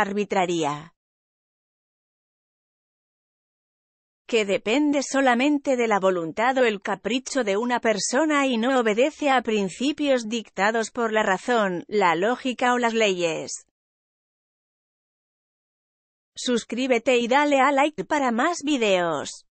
arbitraría. que depende solamente de la voluntad o el capricho de una persona y no obedece a principios dictados por la razón, la lógica o las leyes. Suscríbete y dale a like para más videos.